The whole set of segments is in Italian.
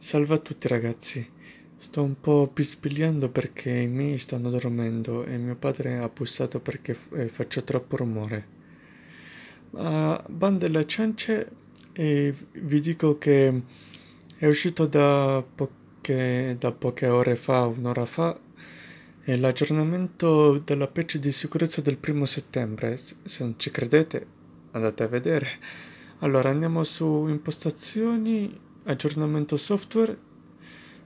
Salve a tutti ragazzi, sto un po' pispigliando perché i miei stanno dormendo e mio padre ha bussato perché f- eh, faccio troppo rumore. Ma bande alle ciance e vi dico che è uscito da poche, da poche ore fa, un'ora fa, l'aggiornamento della patch di sicurezza del primo settembre. Se non ci credete andate a vedere. Allora andiamo su impostazioni aggiornamento software,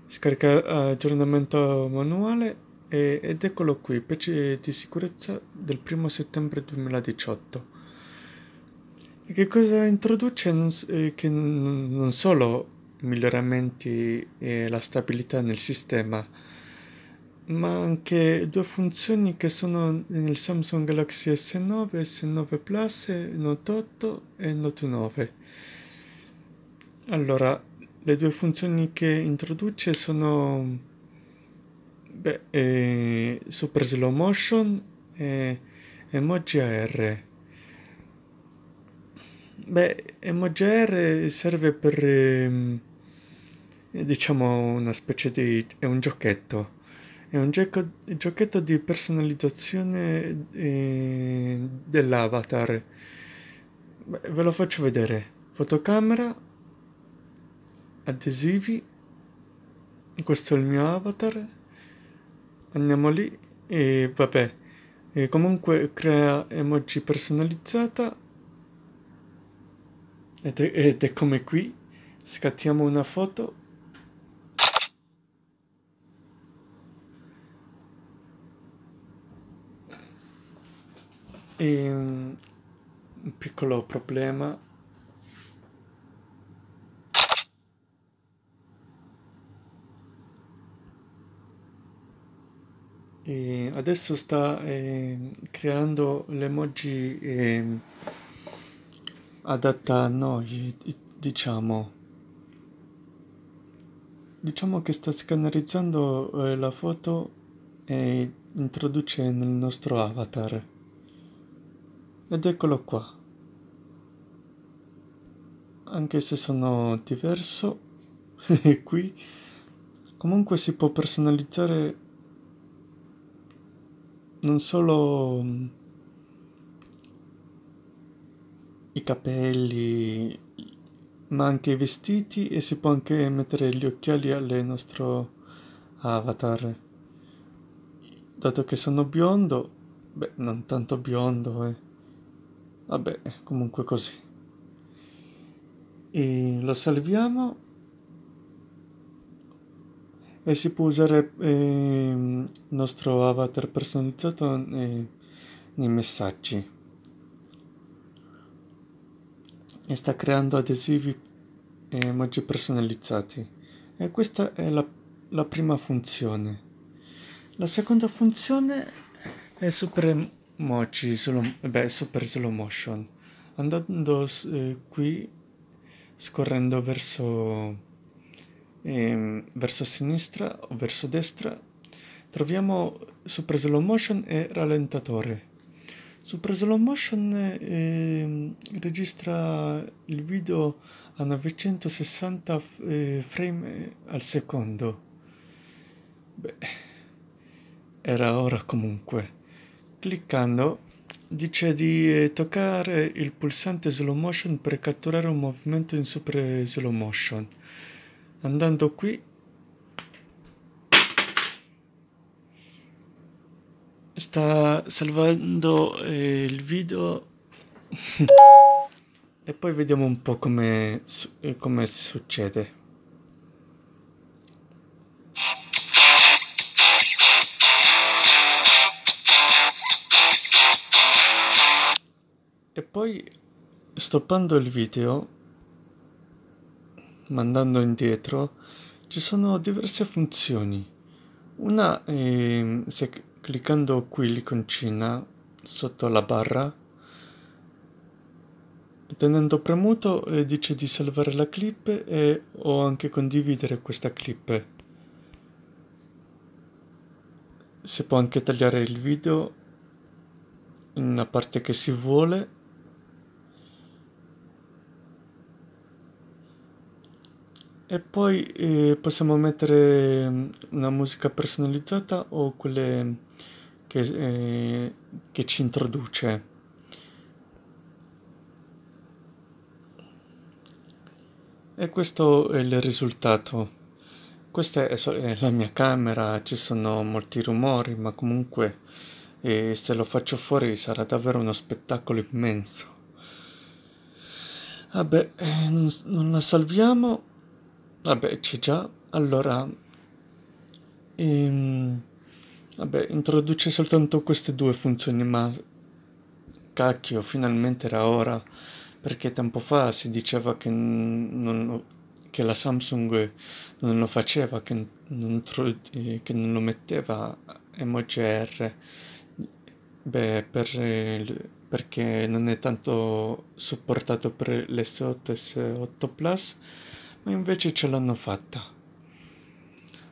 scarica eh, aggiornamento manuale e, ed eccolo qui, patch di sicurezza del 1 settembre 2018. E che cosa introduce? Non, eh, che non solo miglioramenti e la stabilità nel sistema, ma anche due funzioni che sono nel Samsung Galaxy S9, S9 Plus, Note 8 e Note 9. Allora, le due funzioni che introduce sono beh, eh, Super Slow Motion e Emoji AR. Beh, Emoji AR serve per, eh, diciamo, una specie di... è un giochetto. È un gioco, giochetto di personalizzazione eh, dell'avatar. Beh, ve lo faccio vedere. Fotocamera adesivi questo è il mio avatar andiamo lì e vabbè e comunque crea emoji personalizzata ed è, ed è come qui scattiamo una foto e ehm, un piccolo problema E adesso sta eh, creando l'emoji eh, adatta a noi, diciamo. Diciamo che sta scannerizzando eh, la foto e introduce nel nostro avatar. Ed eccolo qua. Anche se sono diverso qui, comunque si può personalizzare non solo mm, i capelli, ma anche i vestiti e si può anche mettere gli occhiali al nostro avatar. Dato che sono biondo, beh, non tanto biondo, eh. Vabbè, comunque così. E lo salviamo e si può usare eh, il nostro avatar personalizzato eh, nei messaggi e sta creando adesivi e eh, emoji personalizzati e questa è la, la prima funzione la seconda funzione è super mochi slow, beh, super slow motion andando eh, qui scorrendo verso ehm, verso sinistra o verso destra, troviamo Super Slow Motion e Rallentatore. Super Slow Motion ehm, registra il video a 960 f- eh, frame al secondo. Beh, era ora comunque. Cliccando dice di eh, toccare il pulsante slow motion per catturare un movimento in super slow motion andando qui sta salvando eh, il video e poi vediamo un po' come, eh, come succede e poi stoppando il video ma andando indietro ci sono diverse funzioni. Una è mm, se cliccando qui l'iconcina sotto la barra tenendo premuto eh, dice di salvare la clip e, o anche condividere questa clip. Si può anche tagliare il video in una parte che si vuole E poi eh, possiamo mettere mm, una musica personalizzata o quelle che, eh, che ci introduce. E questo è il risultato. Questa è, la mia camera, ci sono molti rumori, ma comunque eh, se lo faccio fuori sarà davvero uno spettacolo immenso. Vabbè, eh, non, non la salviamo Vabbè, c'è già. Allora, ehm, vabbè, introduce soltanto queste due funzioni, ma cacchio, finalmente era ora, perché tempo fa si diceva che, non, che la Samsung non lo faceva, che non, eh, che non lo metteva MOGR, beh, per, perché non è tanto supportato per l'S8 e S8 Plus ma invece ce l'hanno fatta.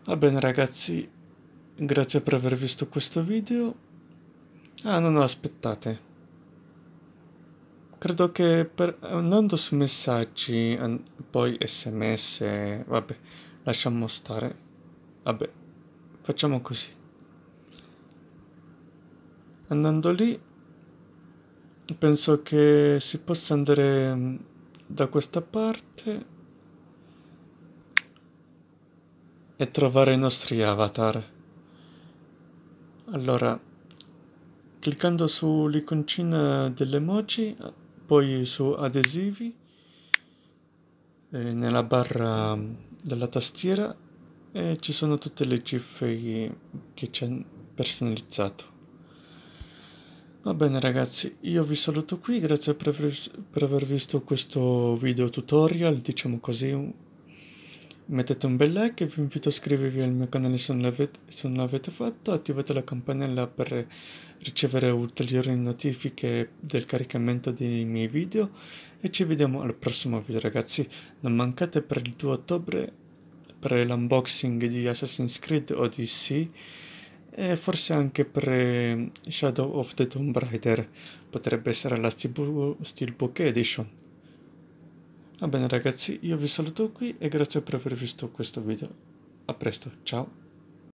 Va bene ragazzi, grazie per aver visto questo video. Ah, non no, aspettate. Credo che per, andando su messaggi, an- poi sms, vabbè, lasciamo stare. Vabbè, facciamo così. Andando lì, penso che si possa andare mm, da questa parte e trovare i nostri avatar. Allora, cliccando sull'iconcina dell'emoji, poi su adesivi, nella barra della tastiera e ci sono tutte le gif che c'è personalizzato. Va bene ragazzi, io vi saluto qui, grazie per aver visto questo video tutorial, diciamo così, mettete un bel like e vi invito a iscrivervi al mio canale se non l'avete, se non l'avete fatto, attivate la campanella per ricevere ulteriori notifiche del caricamento dei miei video e ci vediamo al prossimo video ragazzi, non mancate per il 2 ottobre per l'unboxing di Assassin's Creed Odyssey e forse anche per eh, Shadow of the Tomb Raider potrebbe essere la Steelbook Edition Va bene ragazzi, io vi saluto qui e grazie per aver visto questo video. A presto, ciao!